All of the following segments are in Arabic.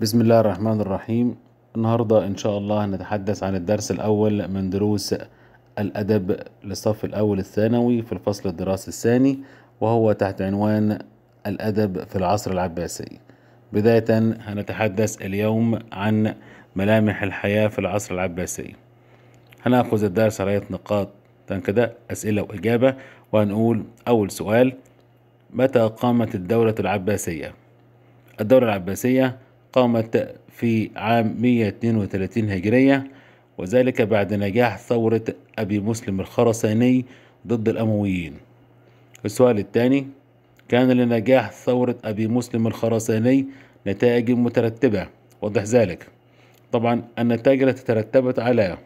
بسم الله الرحمن الرحيم النهاردة إن شاء الله هنتحدث عن الدرس الأول من دروس الأدب للصف الأول الثانوي في الفصل الدراسي الثاني وهو تحت عنوان الأدب في العصر العباسي بداية هنتحدث اليوم عن ملامح الحياة في العصر العباسي هنأخذ الدرس على نقاط كده أسئلة وإجابة وهنقول أول سؤال متى قامت الدولة العباسية؟ الدولة العباسية قامت في عام 132 هجرية وذلك بعد نجاح ثورة أبي مسلم الخرساني ضد الأمويين السؤال الثاني كان لنجاح ثورة أبي مسلم الخرساني نتائج مترتبة وضح ذلك طبعا النتائج التي ترتبت على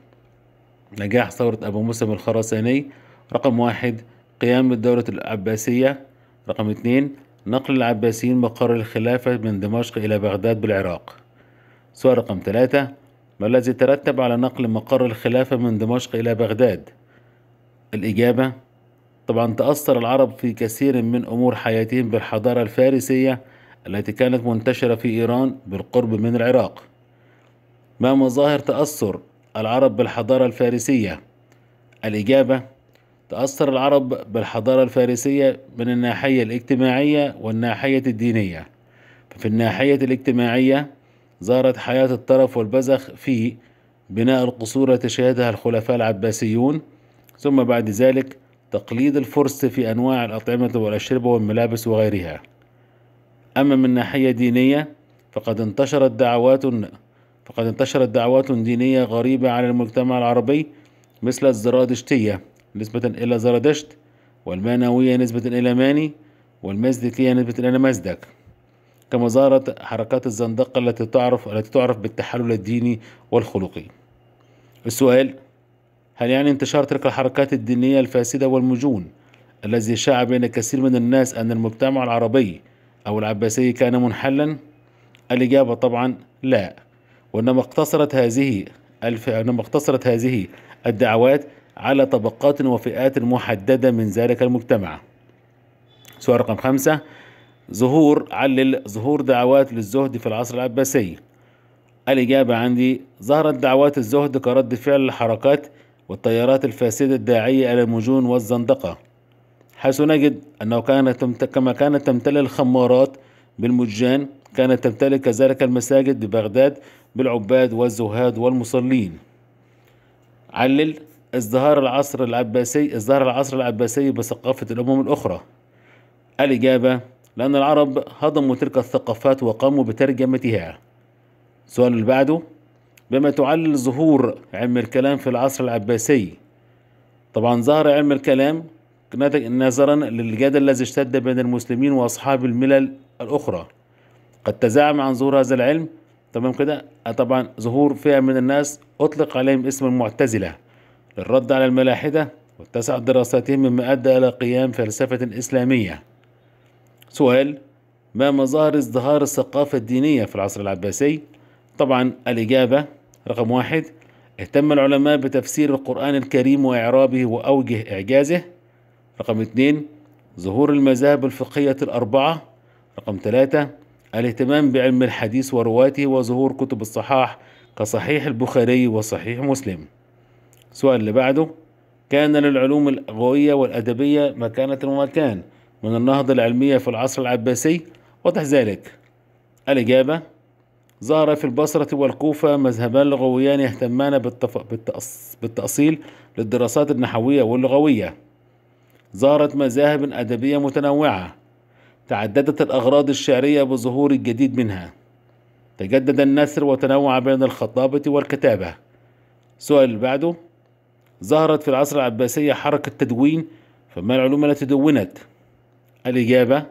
نجاح ثورة أبو مسلم الخرساني رقم واحد قيام الدولة العباسية رقم اثنين نقل العباسيين مقر الخلافة من دمشق إلى بغداد بالعراق سؤال رقم ثلاثة ما الذي ترتب على نقل مقر الخلافة من دمشق إلى بغداد؟ الإجابة طبعا تأثر العرب في كثير من أمور حياتهم بالحضارة الفارسية التي كانت منتشرة في إيران بالقرب من العراق ما مظاهر تأثر العرب بالحضارة الفارسية؟ الإجابة تأثر العرب بالحضارة الفارسية من الناحية الاجتماعية والناحية الدينية ففي الناحية الاجتماعية ظهرت حياة الترف والبزخ في بناء القصور التي شهدها الخلفاء العباسيون ثم بعد ذلك تقليد الفرس في أنواع الأطعمة والأشربة والملابس وغيرها أما من ناحية دينية فقد انتشرت دعوات فقد انتشرت دعوات دينية غريبة على المجتمع العربي مثل الزرادشتية نسبة إلى زردشت والمانوية نسبة إلى ماني والمزدكية نسبة إلى مزدك كما ظهرت حركات الزندقة التي تعرف التي تعرف بالتحلل الديني والخلقي السؤال هل يعني انتشار تلك الحركات الدينية الفاسدة والمجون الذي شاع بين كثير من الناس أن المجتمع العربي أو العباسي كان منحلا؟ الإجابة طبعا لا وإنما اقتصرت هذه الف... إنما اقتصرت هذه الدعوات على طبقات وفئات محددة من ذلك المجتمع سؤال رقم خمسة ظهور علل ظهور دعوات للزهد في العصر العباسي الإجابة عندي ظهرت دعوات الزهد كرد فعل الحركات والتيارات الفاسدة الداعية إلى المجون والزندقة حيث نجد أنه كانت كما كانت تمتلئ الخمارات بالمجان كانت تمتلئ كذلك المساجد ببغداد بالعباد والزهاد والمصلين علل ازدهار العصر العباسي ازدهر العصر العباسي بثقافة الأمم الأخرى الإجابة لأن العرب هضموا تلك الثقافات وقاموا بترجمتها السؤال اللي بعده بما تعلل ظهور علم الكلام في العصر العباسي طبعا ظهر علم الكلام نظرا للجدل الذي اشتد بين المسلمين وأصحاب الملل الأخرى قد تزعم عن ظهور هذا العلم تمام كده طبعا ظهور فئة من الناس أطلق عليهم اسم المعتزلة للرد على الملاحدة واتسعت دراساتهم مما أدى إلى قيام فلسفة إسلامية سؤال ما مظاهر ازدهار الثقافة الدينية في العصر العباسي؟ طبعا الإجابة رقم واحد اهتم العلماء بتفسير القرآن الكريم وإعرابه وأوجه إعجازه رقم اثنين ظهور المذاهب الفقهية الأربعة رقم ثلاثة الاهتمام بعلم الحديث ورواته وظهور كتب الصحاح كصحيح البخاري وصحيح مسلم السؤال اللي بعده كان للعلوم اللغوية والأدبية مكانة ومكان من النهضة العلمية في العصر العباسي وضح ذلك الإجابة ظهر في البصرة والكوفة مذهبان لغويان يهتمان بالتف... بالتأص... بالتأصيل للدراسات النحوية واللغوية ظهرت مذاهب أدبية متنوعة تعددت الأغراض الشعرية بظهور الجديد منها تجدد النثر وتنوع بين الخطابة والكتابة سؤال بعده ظهرت في العصر العباسي حركة تدوين فما العلوم التي دونت الإجابة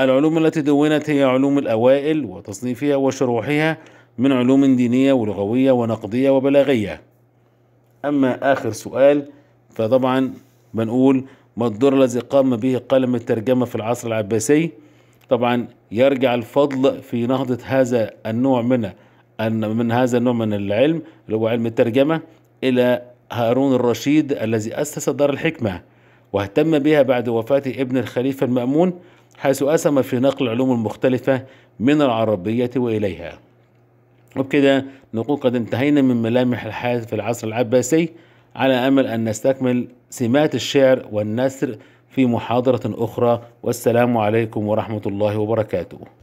العلوم التي دونت هي علوم الأوائل وتصنيفها وشروحها من علوم دينية ولغوية ونقدية وبلاغية أما آخر سؤال فطبعا بنقول ما الدور الذي قام به قلم الترجمة في العصر العباسي طبعا يرجع الفضل في نهضة هذا النوع من من هذا النوع من العلم اللي هو علم الترجمة إلى هارون الرشيد الذي أسس دار الحكمة واهتم بها بعد وفاة ابن الخليفة المأمون حيث أسهم في نقل العلوم المختلفة من العربية وإليها وبكده نكون قد انتهينا من ملامح الحياة في العصر العباسي على أمل أن نستكمل سمات الشعر والنثر في محاضرة أخرى والسلام عليكم ورحمة الله وبركاته